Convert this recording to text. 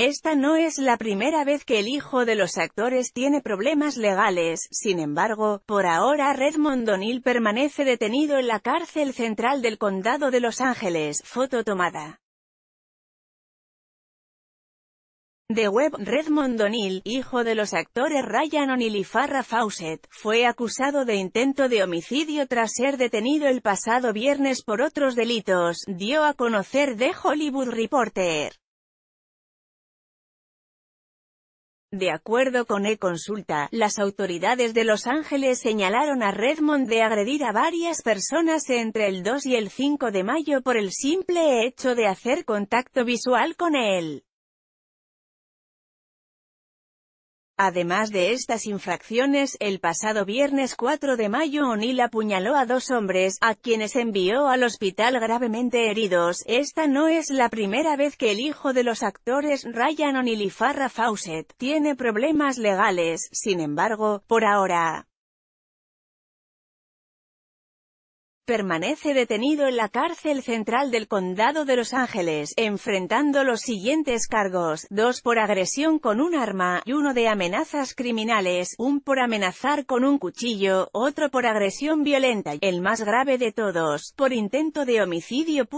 Esta no es la primera vez que el hijo de los actores tiene problemas legales, sin embargo, por ahora Redmond O'Neill permanece detenido en la cárcel central del condado de Los Ángeles, foto tomada. De web, Redmond O'Neill, hijo de los actores Ryan O'Neill y Farrah Fawcett, fue acusado de intento de homicidio tras ser detenido el pasado viernes por otros delitos, dio a conocer The Hollywood Reporter. De acuerdo con e-consulta, las autoridades de Los Ángeles señalaron a Redmond de agredir a varias personas entre el 2 y el 5 de mayo por el simple hecho de hacer contacto visual con él. Además de estas infracciones, el pasado viernes 4 de mayo O'Neill apuñaló a dos hombres, a quienes envió al hospital gravemente heridos. Esta no es la primera vez que el hijo de los actores Ryan O'Neill y Farrah Fawcett tiene problemas legales, sin embargo, por ahora, permanece detenido en la cárcel central del condado de Los Ángeles, enfrentando los siguientes cargos, dos por agresión con un arma, y uno de amenazas criminales, un por amenazar con un cuchillo, otro por agresión violenta, y el más grave de todos, por intento de homicidio.